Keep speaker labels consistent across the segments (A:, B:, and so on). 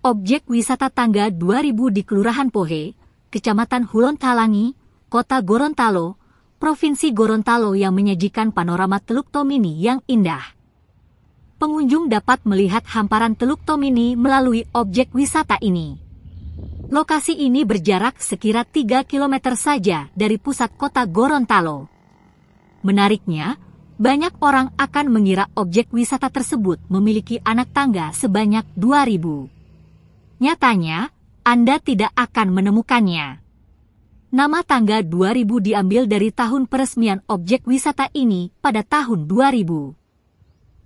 A: Objek wisata Tangga 2000 di Kelurahan Pohe, Kecamatan Hulon Talangi, Kota Gorontalo, Provinsi Gorontalo yang menyajikan panorama Teluk Tomini yang indah. Pengunjung dapat melihat hamparan Teluk Tomini melalui objek wisata ini. Lokasi ini berjarak sekira 3 km saja dari pusat kota Gorontalo. Menariknya, banyak orang akan mengira objek wisata tersebut memiliki anak tangga sebanyak 2000. Nyatanya, Anda tidak akan menemukannya. Nama tangga 2000 diambil dari tahun peresmian objek wisata ini pada tahun 2000.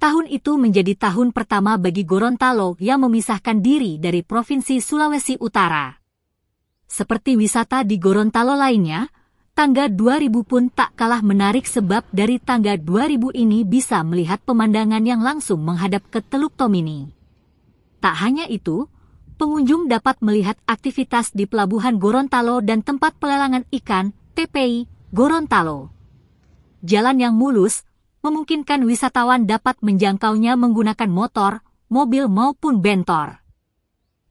A: Tahun itu menjadi tahun pertama bagi Gorontalo yang memisahkan diri dari Provinsi Sulawesi Utara. Seperti wisata di Gorontalo lainnya, tangga 2000 pun tak kalah menarik sebab dari tangga 2000 ini bisa melihat pemandangan yang langsung menghadap ke Teluk Tomini. Tak hanya itu, pengunjung dapat melihat aktivitas di Pelabuhan Gorontalo dan tempat pelelangan ikan, TPI, Gorontalo. Jalan yang mulus memungkinkan wisatawan dapat menjangkaunya menggunakan motor, mobil maupun bentor.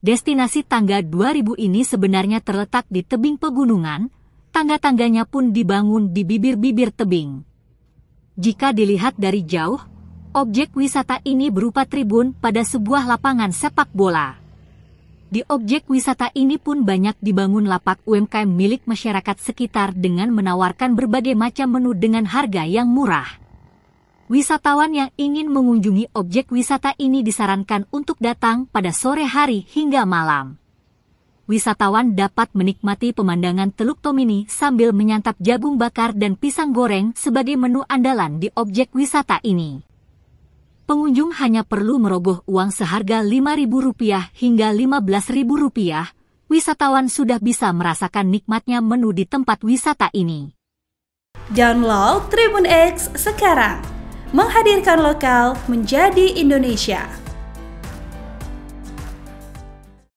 A: Destinasi tangga 2000 ini sebenarnya terletak di tebing pegunungan, tangga-tangganya pun dibangun di bibir-bibir tebing. Jika dilihat dari jauh, objek wisata ini berupa tribun pada sebuah lapangan sepak bola. Di objek wisata ini pun banyak dibangun lapak UMKM milik masyarakat sekitar dengan menawarkan berbagai macam menu dengan harga yang murah. Wisatawan yang ingin mengunjungi objek wisata ini disarankan untuk datang pada sore hari hingga malam wisatawan dapat menikmati pemandangan Teluk Tomini sambil menyantap jagung bakar dan pisang goreng sebagai menu andalan di objek wisata ini pengunjung hanya perlu merogoh uang seharga Rp5.000 hingga Rp15.000. Wisatawan sudah bisa merasakan nikmatnya menu di tempat wisata ini. Download Tribun X sekarang, menghadirkan lokal menjadi Indonesia.